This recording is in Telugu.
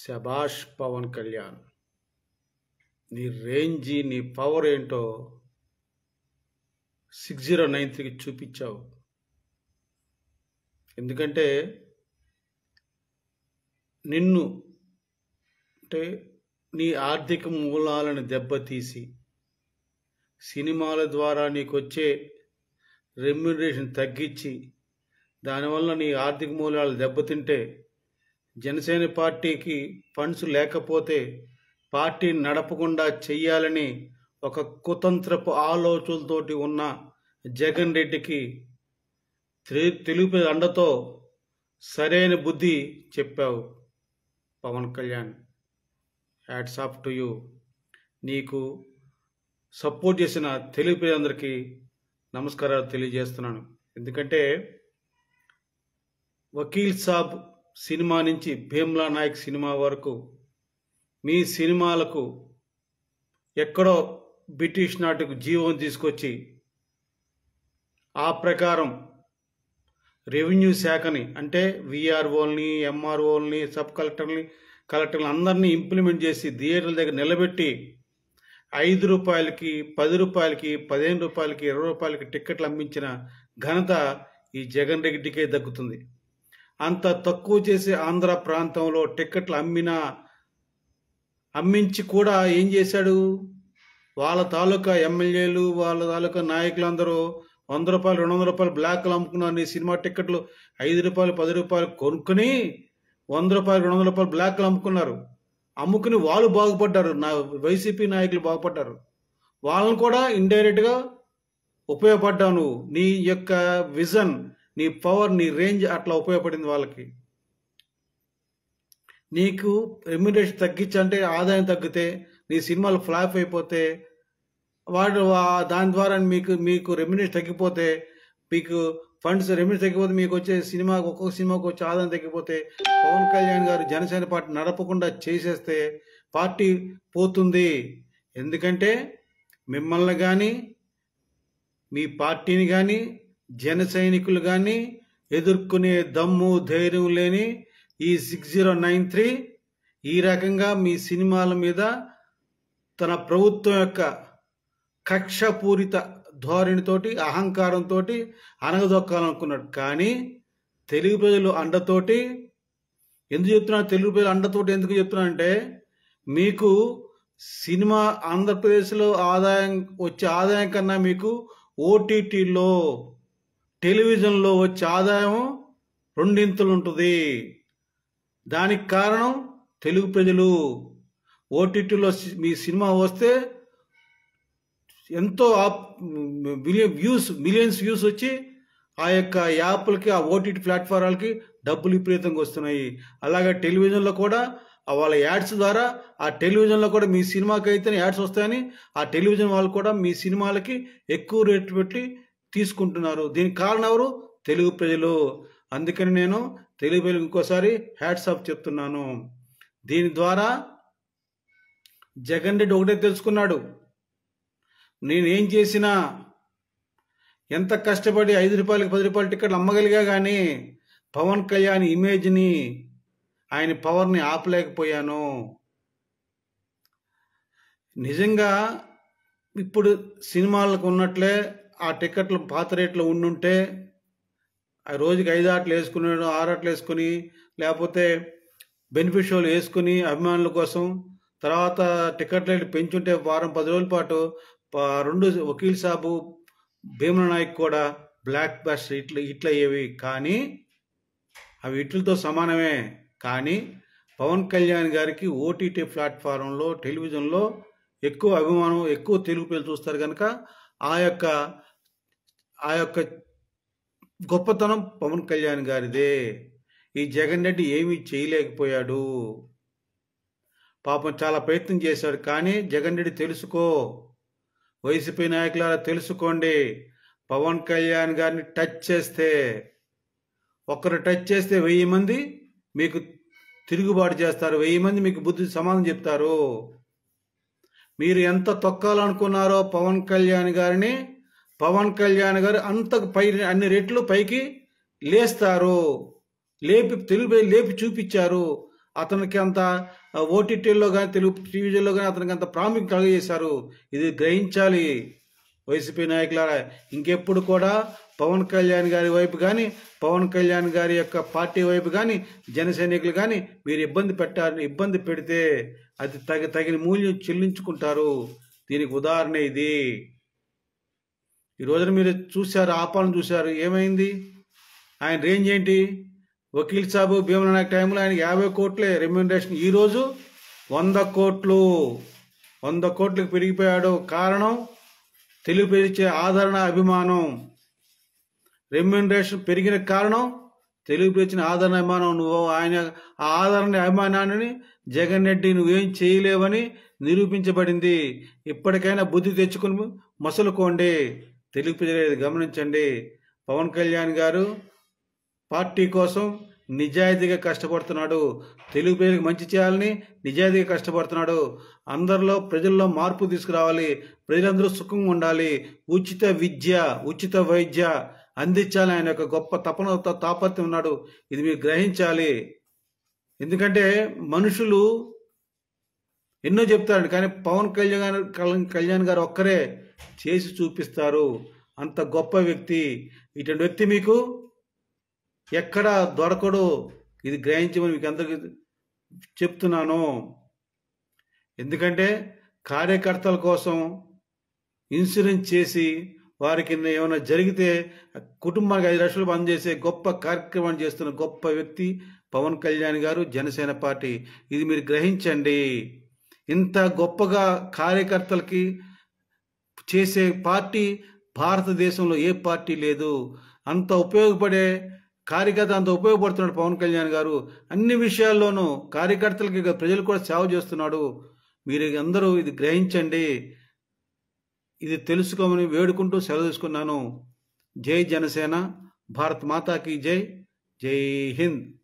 శభాష్ పవన్ కళ్యాణ్ నీ రేంజి నీ పవర్ ఏంటో సిక్స్ జీరో నైన్ త్రీకి చూపించావు ఎందుకంటే నిన్ను అంటే నీ ఆర్థిక మూలాలను దెబ్బతీసి సినిమాల ద్వారా నీకు వచ్చే రెమ్యునరేషన్ తగ్గించి దానివల్ల నీ ఆర్థిక మూలాలు దెబ్బతింటే జనసేన పార్టీకి ఫండ్స్ లేకపోతే పార్టీని నడపకుండా చెయ్యాలని ఒక కుతంత్రపు ఆలోచనలతోటి ఉన్న జగన్ రెడ్డికి తెలుపు అండతో సరైన బుద్ధి చెప్పావు Pawan Kalyan hats off to you నీకు సపోర్ట్ చేసిన తెలుగు అందరికీ నమస్కారాలు తెలియజేస్తున్నాను ఎందుకంటే వకీల్ సాబ్ సినిమా నుంచి భీమ్లా నాయక్ సినిమా వరకు మీ సినిమాలకు ఎక్కడో బ్రిటిష్ నాటికి జీవం తీసుకొచ్చి ఆ ప్రకారం రెవెన్యూ శాఖని అంటే విఆర్ఓల్ని ఎంఆర్ఓల్ని సబ్ కలెక్టర్ని కలెక్టర్లు అందరినీ ఇంప్లిమెంట్ చేసి థియేటర్ల దగ్గర నిలబెట్టి ఐదు రూపాయలకి పది రూపాయలకి పదిహేను రూపాయలకి ఇరవై రూపాయలకి టిక్కెట్లు అమ్మించిన ఘనత ఈ జగన్ రెడ్డికే దక్కుతుంది అంత తక్కువ చేసే ఆంధ్ర ప్రాంతంలో టిక్కెట్లు అమ్మిన అమ్మించి కూడా ఏం చేశాడు వాళ్ళ తాలూకా ఎమ్మెల్యేలు వాళ్ళ తాలూకా నాయకులు అందరూ వంద రూపాయలు రెండు వందల రూపాయలు బ్లాక్లు అమ్ముకున్నాను సినిమా టిక్కెట్లు ఐదు రూపాయలు పది రూపాయలు కొనుక్కుని వంద రూపాయలు రెండు వందల రూపాయలు బ్లాక్లు అమ్ముకున్నారు అమ్ముకుని వాళ్ళు బాగుపడ్డారు నా వైసీపీ నాయకులు బాగుపడ్డారు వాళ్ళని కూడా ఇండైరెక్ట్గా ఉపయోగపడ్డావు నువ్వు నీ యొక్క విజన్ నీ పవర్ నీ రేంజ్ అట్లా ఉపయోగపడింది వాళ్ళకి నీకు రెమ్యునరేషన్ తగ్గించంటే ఆదాయం తగ్గితే నీ సినిమాలు ఫ్లాప్ అయిపోతే వాడు దాని ద్వారా మీకు మీకు రెమ్యునరేషన్ తగ్గిపోతే మీకు ఫండ్స్ రెమ్యూస్ తగ్గిపోతే మీకు వచ్చే సినిమా ఒక్కొక్క సినిమాకు వచ్చే ఆదాయం తగ్గిపోతే పవన్ కళ్యాణ్ గారు జనసేన పార్టీ నడపకుండా చేసేస్తే పార్టీ పోతుంది ఎందుకంటే మిమ్మల్ని కానీ మీ పార్టీని కానీ జన సైనికులు కానీ ఎదుర్కొనే దమ్ము ధైర్యం లేని ఈ సిక్స్ జీరో నైన్ త్రీ ఈ రకంగా మీ సినిమాల మీద తన ప్రభుత్వం యొక్క కక్షపూరిత ధోరణితోటి అహంకారంతో అనగదొక్కాలనుకున్నాడు కానీ తెలుగు ప్రజలు అండతోటి ఎందుకు చెప్తున్నా తెలుగు ప్రజలు అండతోటి ఎందుకు చెప్తున్నా అంటే మీకు సినిమా ఆంధ్రప్రదేశ్లో ఆదాయం వచ్చే ఆదాయం కన్నా మీకు ఓటీటీలో టెలివిజన్లో వచ్చే ఆదాయం రెండింతలు ఉంటుంది దానికి కారణం తెలుగు ప్రజలు ఓటీటీలో మీ సినిమా వస్తే ఎంతో వ్యూస్ మిలియన్స్ వ్యూస్ వచ్చి ఆ యొక్క యాప్లకి ఆ ఓటీటీ ప్లాట్ఫారాలకి డబ్బులు విపరీతంగా వస్తున్నాయి అలాగే టెలివిజన్లో కూడా వాళ్ళ యాడ్స్ ద్వారా ఆ టెలివిజన్లో కూడా మీ సినిమాకి అయితే యాడ్స్ వస్తాయని ఆ టెలివిజన్ వాళ్ళు కూడా మీ సినిమాలకి ఎక్కువ రేట్లు పెట్టి తీసుకుంటున్నారు దీనికి కారణం ఎవరు తెలుగు ప్రజలు అందుకని నేను తెలుగు ప్రజలకు ఇంకోసారి హ్యాట్స్ ఆఫ్ చెప్తున్నాను దీని ద్వారా జగన్ రెడ్డి ఒకటే తెలుసుకున్నాడు నేనేం చేసినా ఎంత కష్టపడి ఐదు రూపాయలకి పది రూపాయల టికెట్లు అమ్మగలిగా కానీ పవన్ కళ్యాణ్ ఇమేజ్ని ఆయన పవర్ని ఆపలేకపోయాను నిజంగా ఇప్పుడు సినిమాలకు ఉన్నట్లే ఆ టికెట్లు పాత రేట్లో ఉండుంటే ఆ రోజుకి ఐదు ఆటలు వేసుకుని ఆరు ఆటలు వేసుకుని లేకపోతే బెనిఫిషియల్ వేసుకుని అభిమానుల కోసం తర్వాత టికెట్ రేట్లు పెంచుంటే వారం పది రోజుల పాటు రెండు వకీల్ సాబు భీమల నాయక్ కూడా బ్లాక్ బస్ ఇట్లు ఇట్లయ్యేవి కానీ అవి ఇట్లతో సమానమే కానీ పవన్ కళ్యాణ్ గారికి ఓటీటీ ప్లాట్ఫారంలో టెలివిజన్లో ఎక్కువ అభిమానం ఎక్కువ తెలుగు పిల్లలు చూస్తారు కనుక ఆ యొక్క ఆ యొక్క గొప్పతనం పవన్ కళ్యాణ్ గారిదే ఈ జగన్ రెడ్డి ఏమీ చేయలేకపోయాడు పాపం చాలా ప్రయత్నం చేశాడు కానీ జగన్ రెడ్డి తెలుసుకో వైసీపీ నాయకులారా తెలుసుకోండి పవన్ కళ్యాణ్ గారిని టచ్ చేస్తే ఒకరు టచ్ చేస్తే వెయ్యి మంది మీకు తిరుగుబాటు చేస్తారు వెయ్యి మంది మీకు బుద్ధి సమాధానం చెప్తారు మీరు ఎంత తొక్కాలనుకున్నారో పవన్ కళ్యాణ్ గారిని పవన్ కళ్యాణ్ గారు అంతకు పై అన్ని రెట్లు పైకి లేస్తారు లేపి తెలుగు లేపి చూపించారు అతనికి అంత ఓటీటీల్లో కానీ తెలుగు టీవీలో కానీ అతనికి అంత ప్రాముఖ్యం కలిగజేశారు ఇది గ్రహించాలి వైసీపీ నాయకులారా ఇంకెప్పుడు కూడా పవన్ కళ్యాణ్ గారి వైపు కానీ పవన్ కళ్యాణ్ గారి యొక్క పార్టీ వైపు కానీ జన సైనికులు కానీ మీరు ఇబ్బంది పెట్టారు ఇబ్బంది పెడితే అది తగి తగిన మూల్యం చెల్లించుకుంటారు దీనికి ఉదాహరణ ఇది ఈ రోజున మీరు చూశారు ఆపాలను చూశారు ఏమైంది ఆయన రేంజ్ ఏంటి వకీల్ సాబు భీమల నాయక్ టైంలో ఆయన యాభై కోట్లే రెమ్యూనరేషన్ ఈరోజు వంద కోట్లు వంద కోట్లకు పెరిగిపోయాడు కారణం ప్రజలిచ్చే ఆదరణ అభిమానం రెమ్యూనరేషన్ పెరిగిన కారణం ప్రజలిచ్చిన ఆదరణ అభిమానం నువ్వు ఆయన ఆ ఆదరణ అభిమానాన్ని జగన్ రెడ్డి నువ్వేం చేయలేవని నిరూపించబడింది ఇప్పటికైనా బుద్ధి తెచ్చుకుని మసులుకోండి తెలుగు ప్రజలు గమనించండి పవన్ కళ్యాణ్ గారు పార్టీ కోసం నిజాయితీగా కష్టపడుతున్నాడు తెలుగు ప్రజలకు మంచి చేయాలని నిజాయితీగా కష్టపడుతున్నాడు అందరిలో ప్రజల్లో మార్పు తీసుకురావాలి ప్రజలందరూ సుఖంగా ఉండాలి ఉచిత విద్య ఉచిత వైద్య అందించాలని ఆయన యొక్క గొప్ప తపన తాపత్యం ఉన్నాడు ఇది మీరు గ్రహించాలి ఎందుకంటే మనుషులు ఎన్నో చెప్తారండి కానీ పవన్ కళ్యాణ్ కళ్యాణ్ గారు ఒక్కరే చేసి చూపిస్తారు అంత గొప్ప వ్యక్తి ఇటువంటి వ్యక్తి మీకు ఎక్కడ దొరకడు ఇది గ్రహించమని మీకు అందరికీ చెప్తున్నాను ఎందుకంటే కార్యకర్తల కోసం ఇన్సూరెన్స్ చేసి వారికి ఏమైనా జరిగితే కుటుంబానికి ఐదు లక్షలు పనిచేసే గొప్ప కార్యక్రమం చేస్తున్న గొప్ప వ్యక్తి పవన్ కళ్యాణ్ గారు జనసేన పార్టీ ఇది మీరు గ్రహించండి ఇంత గొప్పగా కార్యకర్తలకి చేసే పార్టీ భారతదేశంలో ఏ పార్టీ లేదు అంత ఉపయోగపడే కార్యకర్త అంత ఉపయోగపడుతున్నాడు పవన్ కళ్యాణ్ గారు అన్ని విషయాల్లోనూ కార్యకర్తలకి ప్రజలు కూడా సేవ చేస్తున్నాడు మీరు అందరూ ఇది గ్రహించండి ఇది తెలుసుకోమని వేడుకుంటూ సెలవు తీసుకున్నాను జై జనసేన భారత్ మాతాకి జై జై హింద్